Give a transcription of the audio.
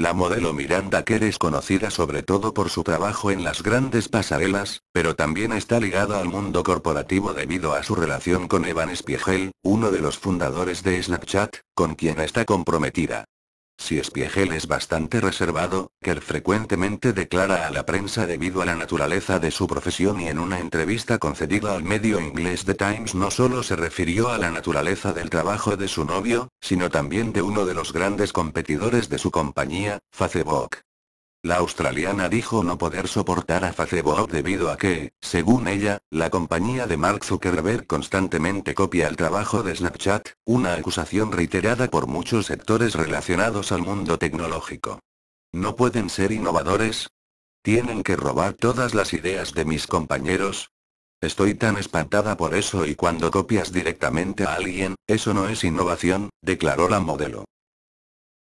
La modelo Miranda Kerr es conocida sobre todo por su trabajo en las grandes pasarelas, pero también está ligada al mundo corporativo debido a su relación con Evan Spiegel, uno de los fundadores de Snapchat, con quien está comprometida. Si Spiegel es bastante reservado, Kerr frecuentemente declara a la prensa debido a la naturaleza de su profesión y en una entrevista concedida al medio inglés The Times no solo se refirió a la naturaleza del trabajo de su novio, sino también de uno de los grandes competidores de su compañía, Facebook. La australiana dijo no poder soportar a Facebook debido a que, según ella, la compañía de Mark Zuckerberg constantemente copia el trabajo de Snapchat, una acusación reiterada por muchos sectores relacionados al mundo tecnológico. ¿No pueden ser innovadores? ¿Tienen que robar todas las ideas de mis compañeros? Estoy tan espantada por eso y cuando copias directamente a alguien, eso no es innovación, declaró la modelo.